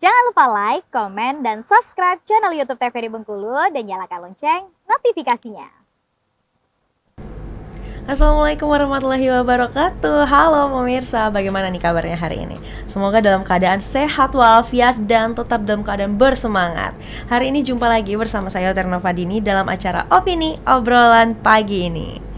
Jangan lupa like, komen, dan subscribe channel YouTube TVRI Bengkulu dan nyalakan lonceng notifikasinya. Assalamualaikum warahmatullahi wabarakatuh Halo pemirsa, bagaimana nih kabarnya hari ini? Semoga dalam keadaan sehat walafiat dan tetap dalam keadaan bersemangat Hari ini jumpa lagi bersama saya Terna Dini dalam acara Opini Obrolan Pagi ini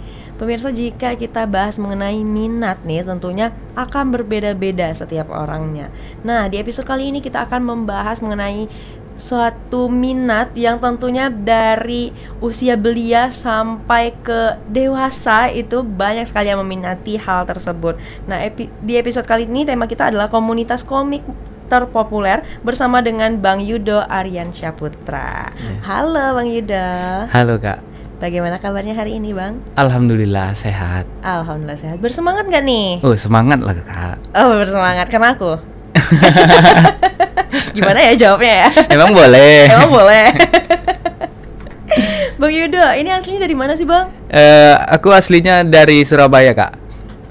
Pemirsa jika kita bahas mengenai minat nih tentunya akan berbeda-beda setiap orangnya. Nah, di episode kali ini kita akan membahas mengenai suatu minat yang tentunya dari usia belia sampai ke dewasa itu banyak sekali yang meminati hal tersebut. Nah, epi di episode kali ini tema kita adalah komunitas komik terpopuler bersama dengan Bang Yudo Aryan Syaputra. Iya. Halo Bang Yudo. Halo Kak. Bagaimana kabarnya hari ini, Bang? Alhamdulillah sehat. Alhamdulillah sehat. Bersemangat gak nih? Oh, semangat lah, Kak. Oh, bersemangat karena aku. Gimana ya jawabnya ya? Emang boleh. Emang boleh. Bang Yudo, ini aslinya dari mana sih, Bang? Eh, uh, aku aslinya dari Surabaya, Kak.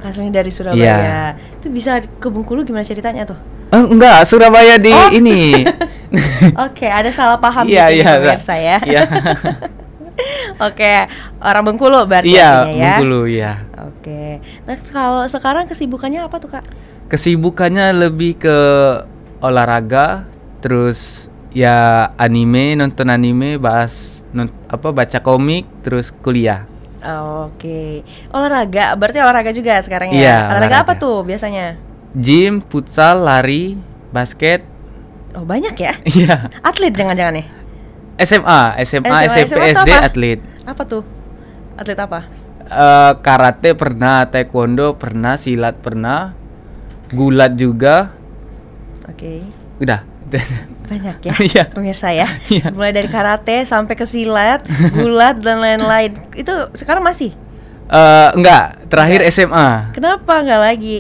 Aslinya dari Surabaya. Yeah. Itu bisa ke Bengkulu gimana ceritanya tuh? Uh, enggak, Surabaya di oh. ini. Oke, okay, ada salah paham yeah, di iya, sini yeah, pemirsa ya. Yeah. Oke, orang Bengkulu berarti iya, ya. Bengkulu ya. Oke. Nah, kalau sekarang kesibukannya apa tuh, Kak? Kesibukannya lebih ke olahraga, terus ya anime, nonton anime, bahas non, apa baca komik, terus kuliah. Oke, okay. olahraga berarti olahraga juga sekarang ya. Iya, olahraga, olahraga apa tuh biasanya? Gym, futsal, lari, basket. Oh banyak ya? Iya. Atlet jangan-jangan nih? Ya? SMA, SMA, SMP, SD apa? atlet. Apa tuh? Atlet apa? Uh, karate pernah, taekwondo pernah, silat pernah, gulat juga. Oke. Okay. Udah. Banyak ya yeah. pemirsa ya. Yeah. Mulai dari karate sampai ke silat, gulat dan lain-lain. Itu sekarang masih? Uh, enggak, terakhir enggak. SMA. Kenapa enggak lagi?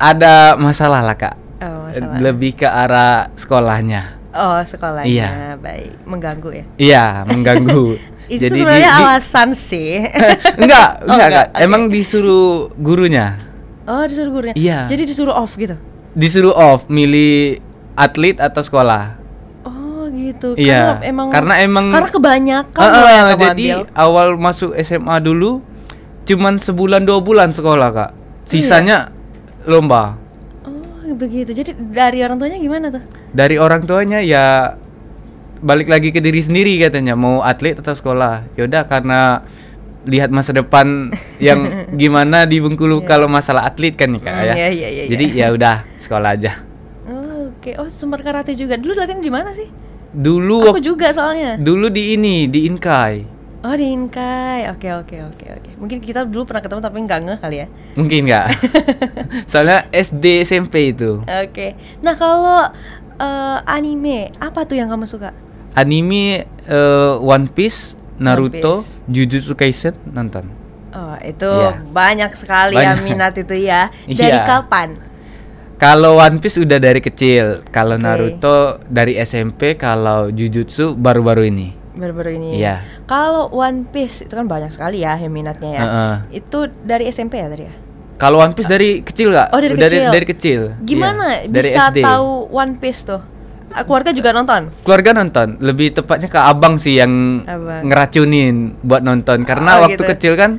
Ada masalah lah, Kak. Oh, masalah. Lebih ke arah sekolahnya. Oh sekolahnya iya. baik mengganggu ya? Iya mengganggu. itu Jadi sebenarnya di, alasan sih. enggak, oh, enggak, enggak. Okay. Emang disuruh gurunya. Oh disuruh gurunya. Iya. Jadi disuruh off gitu? Disuruh off, milih atlet atau sekolah. Oh gitu. Iya. Karena emang. Karena emang. Karena kebanyakan. Uh, uh, jadi ambil. awal masuk SMA dulu, cuman sebulan dua bulan sekolah kak. Iya. Sisanya iya. lomba begitu. Jadi dari orang tuanya gimana tuh? Dari orang tuanya ya balik lagi ke diri sendiri katanya mau atlet atau sekolah. Yaudah karena lihat masa depan yang gimana di Bengkulu yeah. kalau masalah atlet kan nih kak mm, ya. Yeah, yeah, yeah, Jadi ya udah sekolah aja. Oke, okay. oh sempat karate juga. Dulu latihan di mana sih? Dulu aku juga soalnya. Dulu di ini di Inkai. Oh Rinkai, oke okay, oke okay, oke okay, oke. Mungkin kita dulu pernah ketemu tapi nggak ngeh kali ya? Mungkin nggak. Soalnya SD SMP itu. Oke. Okay. Nah kalau uh, anime apa tuh yang kamu suka? Anime uh, One Piece, Naruto, One Piece. Jujutsu Kaisen nonton. Oh itu yeah. banyak sekali ya banyak. ya minat itu ya. Dari yeah. kapan? Kalau One Piece udah dari kecil, kalau okay. Naruto dari SMP, kalau Jujutsu baru-baru ini baru-baru ini. Iya. Kalau One Piece itu kan banyak sekali ya yang minatnya ya. Uh -uh. Itu dari SMP ya tadi ya? Kalau One Piece dari kecil nggak? Oh dari, kecil. Dari kecil. Gimana iya. dari bisa SD. tahu One Piece tuh? Ah, keluarga juga nonton keluarga nonton lebih tepatnya ke abang sih yang abang. ngeracunin buat nonton oh, karena oh, waktu gitu. kecil kan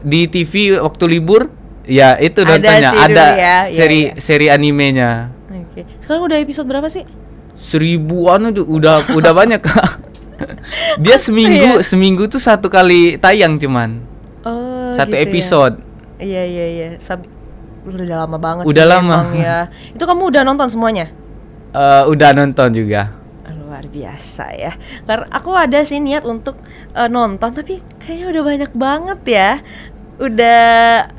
di TV waktu libur ya itu ada nontonnya si ada ya. Iya, seri ya, ya. seri animenya oke okay. sekarang udah episode berapa sih seribuan udah udah, udah banyak kak dia seminggu iya. seminggu tuh satu kali tayang cuman oh, satu gitu ya. episode ya. iya iya iya Sab udah lama banget udah sih, lama emang, ya itu kamu udah nonton semuanya uh, udah nonton juga ah, luar biasa ya karena aku ada sih niat untuk uh, nonton tapi kayaknya udah banyak banget ya udah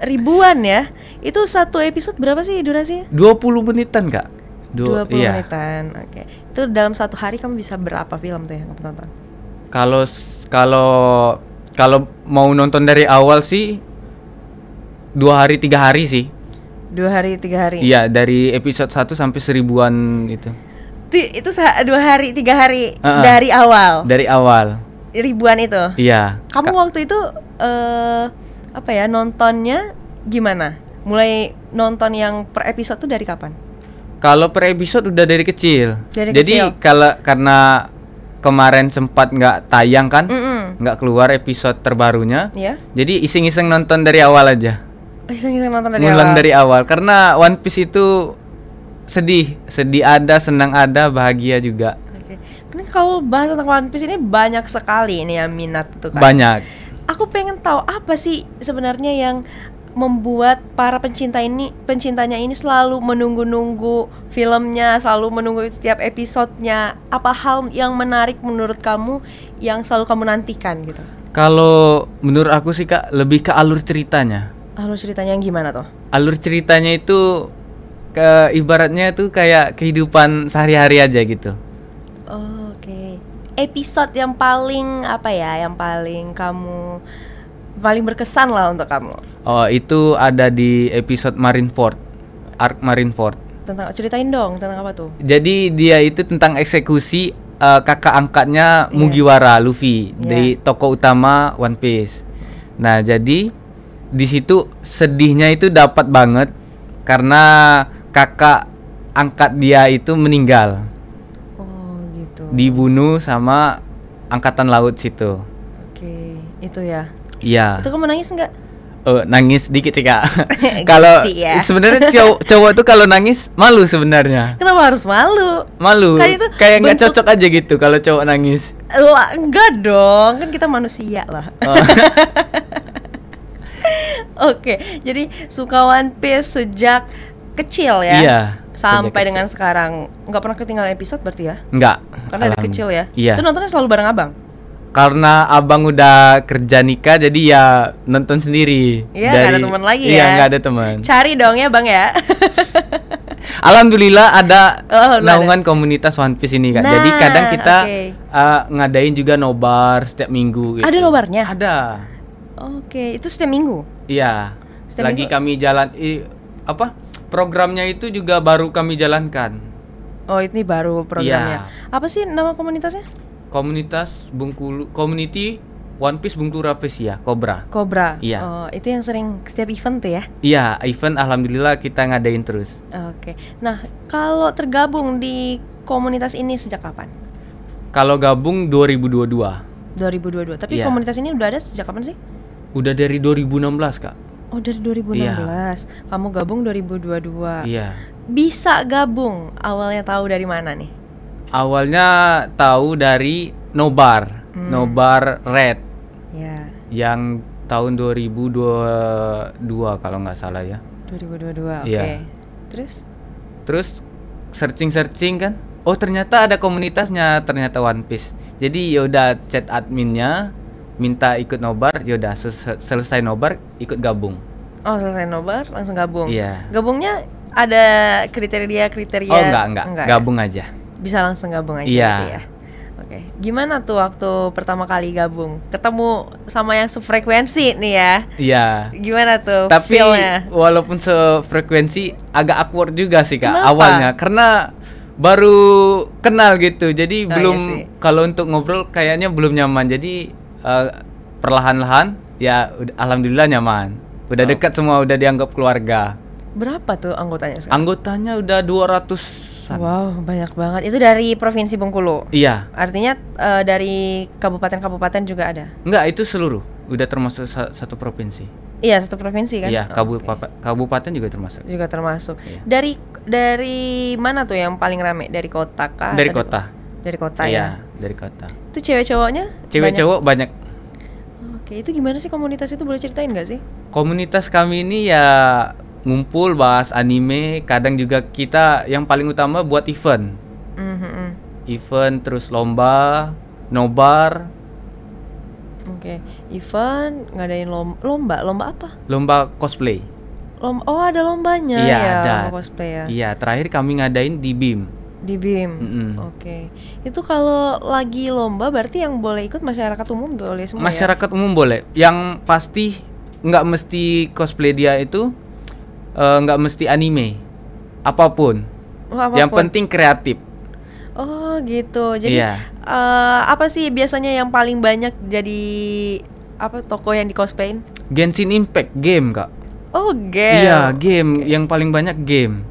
ribuan ya itu satu episode berapa sih durasinya 20 menitan kak Dua, 20 iya. menitan oke okay. itu dalam satu hari kamu bisa berapa film tuh yang kamu tonton kalau kalau kalau mau nonton dari awal sih dua hari tiga hari sih. Dua hari tiga hari. Iya dari episode satu sampai seribuan gitu. itu. T itu dua hari tiga hari uh -uh. dari awal. Dari awal. Ribuan itu. Iya. Kamu Ka waktu itu uh, apa ya nontonnya gimana? Mulai nonton yang per episode tuh dari kapan? Kalau per episode udah dari kecil. Dari Jadi kalau karena kemarin sempat nggak tayang kan nggak keluar episode terbarunya yeah. jadi iseng-iseng nonton dari awal aja iseng-iseng nonton dari awal. dari awal karena One Piece itu sedih sedih ada senang ada bahagia juga okay. kalau bahas tentang One Piece ini banyak sekali ini yang minat tuh gitu kan banyak aku pengen tahu apa sih sebenarnya yang membuat para pencinta ini pencintanya ini selalu menunggu-nunggu filmnya, selalu menunggu setiap episodenya. Apa hal yang menarik menurut kamu yang selalu kamu nantikan gitu? Kalau menurut aku sih Kak lebih ke alur ceritanya. Alur ceritanya yang gimana tuh? Alur ceritanya itu ke ibaratnya tuh kayak kehidupan sehari-hari aja gitu. Oh, Oke. Okay. Episode yang paling apa ya? Yang paling kamu paling berkesan lah untuk kamu? Oh, itu ada di episode Marineford, Ark Marineford. Tentang ceritain dong tentang apa tuh? Jadi dia itu tentang eksekusi uh, kakak angkatnya yeah. Mugiwara Luffy yeah. dari tokoh utama One Piece. Nah, jadi di situ sedihnya itu dapat banget karena kakak angkat dia itu meninggal. Oh, gitu. Dibunuh sama angkatan laut situ. Oke, okay. itu ya. Iya. Itu kamu nangis enggak? Uh, oh, nangis dikit sih kak. Gitu kalau ya. sebenarnya cowok, cowok tuh kalau nangis malu sebenarnya. Kenapa harus malu? Malu. Kan itu kayak nggak bentuk... cocok aja gitu kalau cowok nangis. Lah, enggak dong, kan kita manusia lah. Oh. Oke, jadi suka One Piece sejak kecil ya. Iya. Sampai kecil. dengan sekarang nggak pernah ketinggalan episode berarti ya? Nggak. Karena dari kecil ya. Iya. Itu nontonnya selalu bareng abang karena abang udah kerja nikah jadi ya nonton sendiri. Iya nggak ada teman lagi iya, ya. Iya nggak ada teman. Cari dong ya bang ya. Alhamdulillah ada oh, naungan ada. komunitas One Piece ini kan. Nah, jadi kadang kita okay. uh, eh, ngadain juga nobar setiap minggu. Gitu. Ada nobarnya? Ada. Oke okay. itu setiap minggu. Iya. Setiap lagi minggu. kami jalan i, apa programnya itu juga baru kami jalankan. Oh ini baru programnya. Ya. Apa sih nama komunitasnya? komunitas Bungkulu community One Piece bungtu Rapis ya, Cobra. Cobra. Iya. Oh, itu yang sering setiap event tuh ya? Iya, event alhamdulillah kita ngadain terus. Oke. Nah, kalau tergabung di komunitas ini sejak kapan? Kalau gabung 2022. 2022. Tapi ya. komunitas ini udah ada sejak kapan sih? Udah dari 2016, Kak. Oh, dari 2016. Ya. Kamu gabung 2022. Iya. Bisa gabung awalnya tahu dari mana nih? awalnya tahu dari Nobar, hmm. Nobar Red. Ya. Yang tahun 2022 kalau nggak salah ya. 2022. Oke. Okay. Ya. Terus? Terus searching-searching kan. Oh, ternyata ada komunitasnya ternyata One Piece. Jadi yaudah chat adminnya minta ikut nobar, yaudah selesai nobar ikut gabung. Oh, selesai nobar langsung gabung. Iya. Gabungnya ada kriteria-kriteria. Oh, enggak, enggak. enggak ya? Gabung ya? aja bisa langsung gabung aja yeah. gitu ya. Oke, okay. gimana tuh waktu pertama kali gabung? Ketemu sama yang sefrekuensi nih ya? Iya. Yeah. Gimana tuh? Tapi feelnya? walaupun sefrekuensi, agak awkward juga sih kak Kenapa? awalnya, karena baru kenal gitu, jadi oh, iya belum iya kalau untuk ngobrol kayaknya belum nyaman. Jadi uh, perlahan-lahan, ya alhamdulillah nyaman. Udah oh. dekat semua, udah dianggap keluarga. Berapa tuh anggotanya sekarang? Anggotanya udah 200 ratusan. Wow, banyak banget. Itu dari provinsi Bengkulu. Iya. Artinya uh, dari kabupaten-kabupaten juga ada. Enggak, itu seluruh. Udah termasuk sa satu provinsi. Iya, satu provinsi kan. Iya, kabupaten okay. kabupaten juga termasuk. Juga termasuk. Iya. Dari dari mana tuh yang paling rame? Dari kota kah? Dari kota. Dari kota iya, ya. dari kota. Itu cewek cowoknya? Cewek banyak. banyak. Oke, itu gimana sih komunitas itu boleh ceritain gak sih? Komunitas kami ini ya ngumpul bahas anime kadang juga kita yang paling utama buat event mm-hmm. event terus lomba nobar oke okay. event ngadain lomba lomba lomba apa lomba cosplay lomba oh ada lombanya iya, ya ada. Lomba cosplay ya iya terakhir kami ngadain di bim di BIM. Mm -hmm. Oke. Okay. Itu kalau lagi lomba berarti yang boleh ikut masyarakat umum boleh semua ya? Masyarakat ya? umum boleh. Yang pasti nggak mesti cosplay dia itu Eh, nggak uh, mesti anime, apapun. Oh, apapun. Yang penting kreatif. Oh gitu. Jadi yeah. Iya. uh, apa sih biasanya yang paling banyak jadi apa toko yang di cosplay Genshin Impact game kak. Oh game. Iya game okay. yang paling banyak game.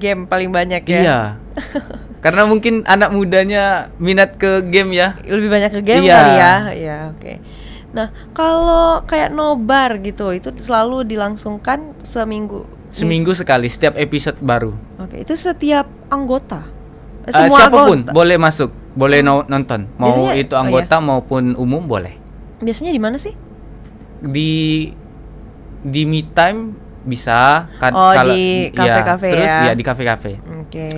Game paling banyak ya. Iya. Karena mungkin anak mudanya minat ke game ya. Lebih banyak ke game iya. kali ya. Iya oke. Okay. Nah, kalau kayak nobar gitu, itu selalu dilangsungkan seminggu. Seminggu sekali setiap episode baru. Oke, itu setiap anggota. Eh, Semua uh, siapapun anggota. boleh masuk, boleh hmm. nonton. Mau Biasanya, itu oh, anggota oh iya. maupun umum boleh. Biasanya di mana sih? Di di Me Time bisa kan oh, kalau di iya, kafe-kafe ya, terus ya, iya, di kafe-kafe. Oke. Okay.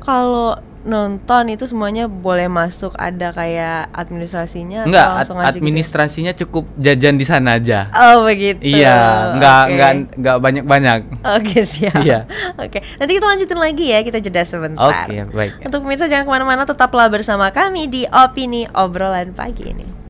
Kalau nonton itu semuanya boleh masuk ada kayak administrasinya enggak atau langsung ad gitu? administrasinya gitu cukup jajan di sana aja oh begitu iya enggak okay. enggak enggak banyak banyak oke okay, siap iya oke okay. nanti kita lanjutin lagi ya kita jeda sebentar oke okay, baik untuk pemirsa jangan kemana-mana tetaplah bersama kami di opini obrolan pagi ini